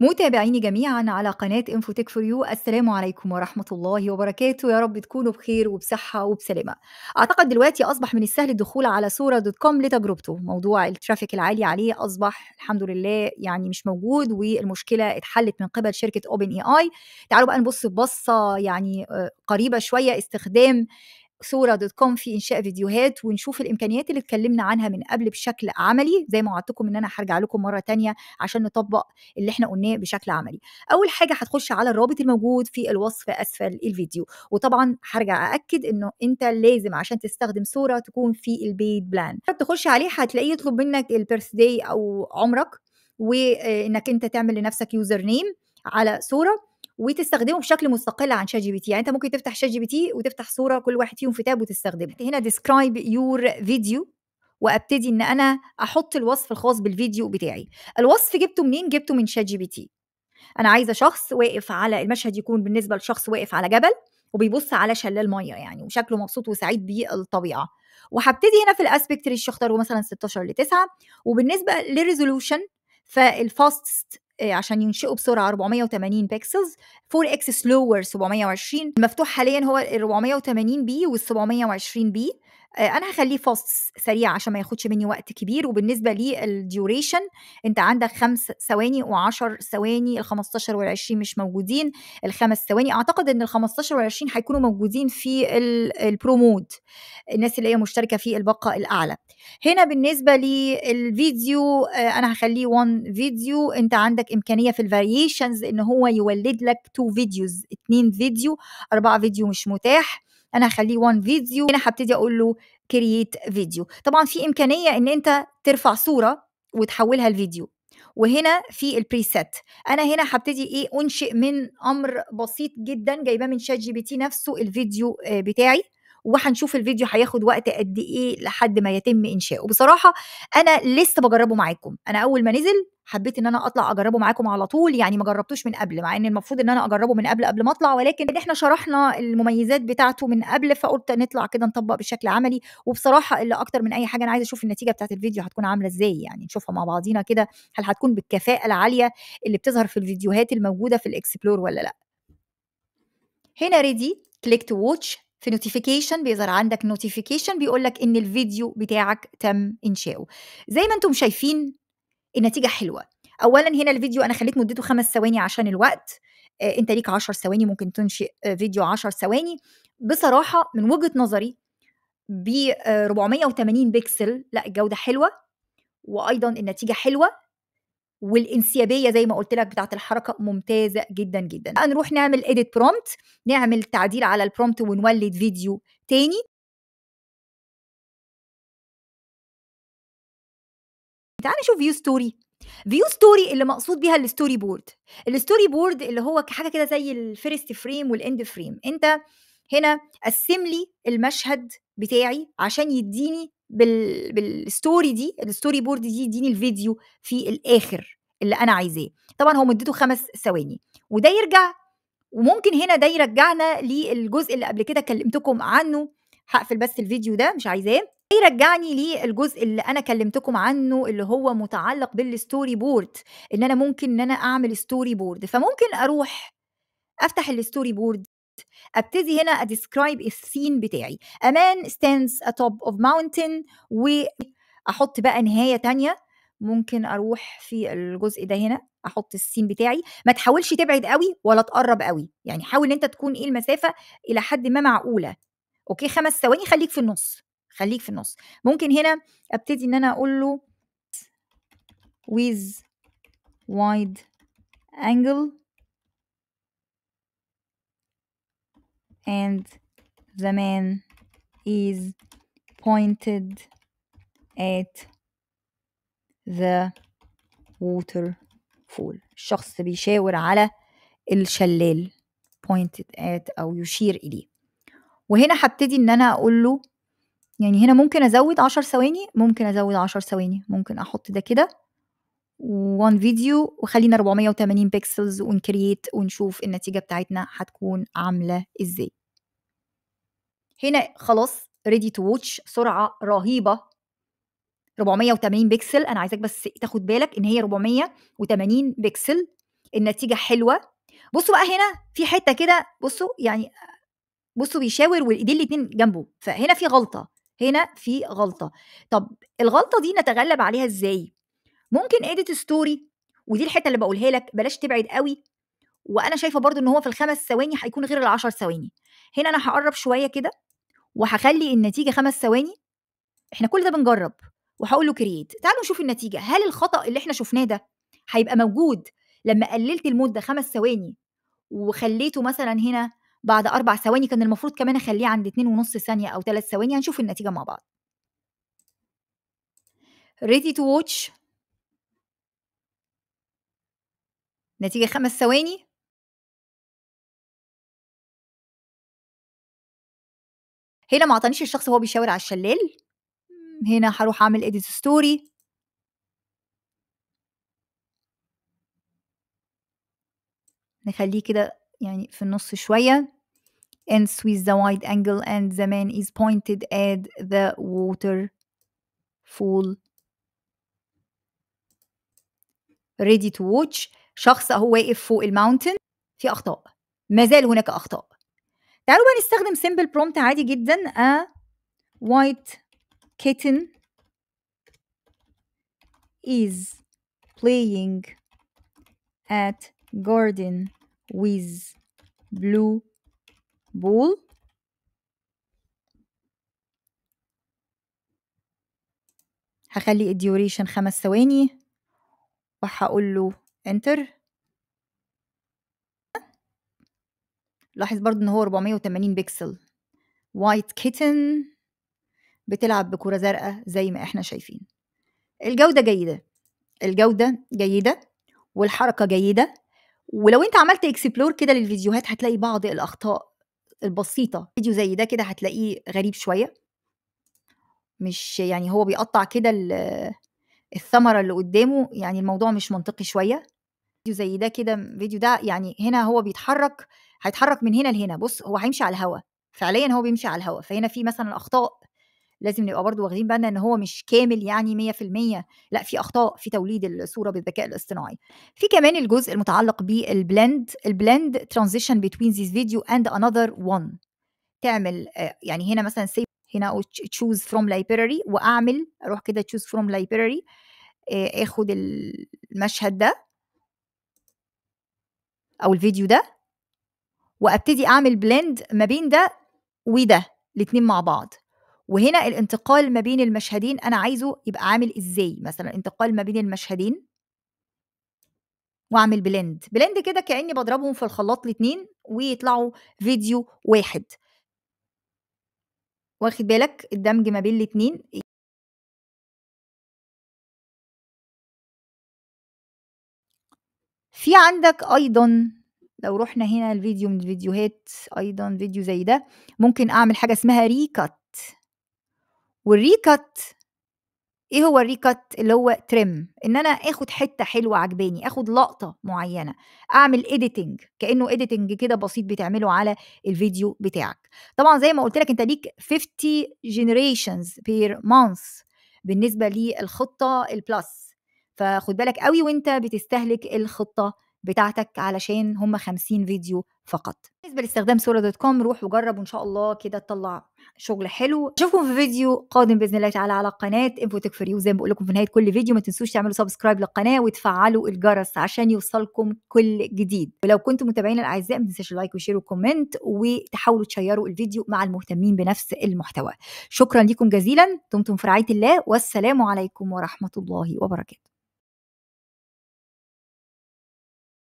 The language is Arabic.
متابعيني جميعا على قناة انفوتك فور يو السلام عليكم ورحمة الله وبركاته يا رب تكونوا بخير وبصحة وبسلامة أعتقد دلوقتي أصبح من السهل الدخول على صورة دوت كوم لتجربته موضوع الترافيك العالي عليه أصبح الحمد لله يعني مش موجود والمشكلة اتحلت من قبل شركة أوبن اي اي تعالوا بقى نبص بصة يعني آه، قريبة شوية استخدام صوره دوت كوم في انشاء فيديوهات ونشوف الامكانيات اللي اتكلمنا عنها من قبل بشكل عملي زي ما وعدتكم ان انا هرجع لكم مره تانية عشان نطبق اللي احنا قلناه بشكل عملي اول حاجه هتخش على الرابط الموجود في الوصف اسفل الفيديو وطبعا هرجع ااكد انه انت لازم عشان تستخدم صوره تكون في البيت بلان تخش عليه هتلاقيه يطلب منك البيرث داي او عمرك وانك انت تعمل لنفسك يوزر نيم على صوره وتستخدمه بشكل مستقل عن شات جي بي تي يعني انت ممكن تفتح شات جي بي تي وتفتح صوره كل واحد فيهم في تاب وتستخدمه هنا ديسكرايب يور فيديو وابتدي ان انا احط الوصف الخاص بالفيديو بتاعي الوصف جبته منين جبته من شات جي بي تي انا عايزه شخص واقف على المشهد يكون بالنسبه لشخص واقف على جبل وبيبص على شلال ميه يعني وشكله مبسوط وسعيد بالطبيعه وهبتدي هنا في الاسبكت ريشيو اختاره مثلا 16 ل 9 وبالنسبه للريزولوشن فالفاستست آه، عشان ينشئوا بسرعه 480 بيكسلز 4 اكس سلوور 720 المفتوح حاليا هو ال 480 بي وال 720 بي آه، انا هخليه فاست سريع عشان ما ياخدش مني وقت كبير وبالنسبه للديوريشن انت عندك خمس ثواني و10 ثواني ال15 وال20 مش موجودين الخمس ثواني اعتقد ان ال15 وال20 هيكونوا موجودين في البرومود الناس اللي هي مشتركه في الباقه الاعلى هنا بالنسبه للفيديو آه، انا هخليه 1 فيديو انت عندك امكانيه في الفاريشنز ان هو يولد لك 2 فيديوز 2 فيديو 4 فيديو مش متاح انا هخليه وان فيديو هنا هبتدي اقول له كرييت فيديو طبعا في امكانيه ان انت ترفع صوره وتحولها لفيديو وهنا في البريسيت انا هنا هبتدي ايه انشئ من امر بسيط جدا جايباه من شات جي بي تي نفسه الفيديو آه، بتاعي وهنشوف الفيديو هياخد وقت قد ايه لحد ما يتم انشاؤه بصراحه انا لسه بجربه معاكم انا اول ما نزل حبيت ان انا اطلع اجربه معاكم على طول يعني ما جربتوش من قبل مع ان المفروض ان انا اجربه من قبل قبل ما اطلع ولكن احنا شرحنا المميزات بتاعته من قبل فقلت نطلع كده نطبق بشكل عملي وبصراحه اللي اكتر من اي حاجه انا عايزه اشوف النتيجه بتاعت الفيديو هتكون عامله ازاي يعني نشوفها مع بعضينا كده هل هتكون بالكفاءه العاليه اللي بتظهر في الفيديوهات الموجوده في الاكسبلور ولا لا هنا ريدي كليك تو واتش في نوتيفيكيشن بيظهر عندك نوتيفيكيشن بيقول لك ان الفيديو بتاعك تم انشاؤه زي ما انتم شايفين النتيجه حلوه اولا هنا الفيديو انا خليت مدته خمس ثواني عشان الوقت آه انت ليك 10 ثواني ممكن تنشئ آه، فيديو 10 ثواني بصراحه من وجهه نظري ب 480 آه، بكسل لا الجوده حلوه وايضا النتيجه حلوه والانسيابيه زي ما قلت لك بتاعه الحركه ممتازه جدا جدا هنروح نعمل edit prompt نعمل تعديل على البرومبت ونولد فيديو تاني تعال نشوف فيو ستوري فيو ستوري اللي مقصود بيها الستوري بورد الستوري بورد اللي هو حاجه كده زي الفيرست فريم والاند فريم انت هنا قسم لي المشهد بتاعي عشان يديني بال... بالستوري دي الستوري بورد دي يديني الفيديو في الاخر اللي انا عايزاه طبعا هو مدته خمس ثواني وده يرجع وممكن هنا ده يرجعنا للجزء اللي قبل كده كلمتكم عنه هقفل بس الفيديو ده مش عايزاه يرجعني للجزء اللي انا كلمتكم عنه اللي هو متعلق بالستوري بورد ان انا ممكن ان انا اعمل ستوري بورد فممكن اروح افتح الستوري بورد ابتدي هنا اديسكرايب السين بتاعي امان ستاندز اتوب اوف ماونتن واحط بقى نهايه تانية ممكن اروح في الجزء ده هنا احط السين بتاعي ما تحاولش تبعد قوي ولا تقرب قوي يعني حاول ان انت تكون ايه المسافه الى حد ما معقوله اوكي خمس ثواني خليك في النص خليك في النص ممكن هنا ابتدي ان انا اقول له with wide angle and the man is pointed at the waterfall الشخص بيشاور على الشلال pointed at أو يشير إليه وهنا هبتدي إن أنا أقول له يعني هنا ممكن أزود عشر ثواني ممكن أزود عشر ثواني ممكن أحط ده كده وان فيديو وخلينا 480 بكسلز ونكريت ونشوف النتيجة بتاعتنا هتكون عاملة ازاي هنا خلاص ريدي تو واتش سرعة رهيبة 480 بكسل انا عايزاك بس تاخد بالك ان هي 480 بكسل النتيجة حلوة بصوا بقى هنا في حتة كده بصوا يعني بصوا بيشاور والايدين الاتنين جنبه فهنا في غلطة هنا في غلطة طب الغلطة دي نتغلب عليها ازاي ممكن اديت ستوري ودي الحته اللي بقولها لك بلاش تبعد قوي وانا شايفه برضو ان هو في الخمس ثواني هيكون غير العشر ثواني هنا انا هقرب شويه كده وهخلي النتيجه خمس ثواني احنا كل ده بنجرب وهقول له كرييت تعالوا نشوف النتيجه هل الخطا اللي احنا شفناه ده هيبقى موجود لما قللت المده خمس ثواني وخليته مثلا هنا بعد اربع ثواني كان المفروض كمان اخليه عند اتنين ونص ثانيه او ثلاث ثواني هنشوف النتيجه مع بعض ريدي تو واتش نتيجة خمس ثواني هنا ما اعطانيش الشخص هو بيشاور على الشلال هنا هروح اعمل اديت ستوري نخليه كده يعني في النص شويه and squeeze the wide angle and the man is pointed at the water full ready to watch شخص اهو واقف فوق الماونتن في اخطاء ما زال هناك اخطاء تعالوا بقى نستخدم سيمبل برومبت عادي جدا a white kitten is playing at garden with blue ball هخلي الديوريشن خمس ثواني وهقول له انتر لاحظ برضو ان هو 480 بكسل وايت كيتن بتلعب بكرة زرقاء زي ما احنا شايفين الجودة جيدة الجودة جيدة والحركة جيدة ولو انت عملت اكسبلور كده للفيديوهات هتلاقي بعض الاخطاء البسيطة فيديو زي ده كده هتلاقيه غريب شوية مش يعني هو بيقطع كده الثمرة اللي قدامه يعني الموضوع مش منطقي شوية فيديو زي ده كده فيديو ده يعني هنا هو بيتحرك هيتحرك من هنا لهنا بص هو هيمشي على الهوا فعليا هو بيمشي على الهوا فهنا في مثلا اخطاء لازم نبقى برضو واخدين بالنا ان هو مش كامل يعني 100% لا في اخطاء في توليد الصوره بالذكاء الاصطناعي في كمان الجزء المتعلق بالبلند البلند ترانزيشن بتوين ذيس فيديو اند انذر وان تعمل آه، يعني هنا مثلا سي هنا تشوز فروم لايبراري واعمل اروح كده تشوز فروم لايبراري اخد المشهد ده او الفيديو ده وابتدي اعمل بلند ما بين ده وده الاتنين مع بعض وهنا الانتقال ما بين المشهدين انا عايزه يبقى عامل ازاي مثلا انتقال ما بين المشهدين واعمل بلند بلند كده كاني بضربهم في الخلاط الاتنين ويطلعوا فيديو واحد واخد بالك الدمج ما بين الاتنين في عندك ايضا لو رحنا هنا الفيديو من الفيديوهات ايضا فيديو زي ده ممكن اعمل حاجه اسمها ريكات والريكات ايه هو الريكات اللي هو ترم ان انا اخد حته حلوه عجباني اخد لقطه معينه اعمل اديتنج كانه اديتنج كده بسيط بتعمله على الفيديو بتاعك طبعا زي ما قلت لك انت ليك 50 جنريشنز بير مانث بالنسبه للخطه البلس فخد بالك قوي وانت بتستهلك الخطه بتاعتك علشان هم 50 فيديو فقط بالنسبه لاستخدام سوره دوت كوم روح وجرب وان شاء الله كده تطلع شغل حلو اشوفكم في فيديو قادم باذن الله تعالى على قناه انفوتك فور يو زي ما بقول لكم في نهايه كل فيديو ما تنسوش تعملوا سبسكرايب للقناه وتفعلوا الجرس عشان يوصلكم كل جديد ولو كنتم متابعين الاعزاء ما تنساش اللايك وشير وكومنت وتحاولوا تشيروا الفيديو مع المهتمين بنفس المحتوى شكرا لكم جزيلا دمتم في رعايه الله والسلام عليكم ورحمه الله وبركاته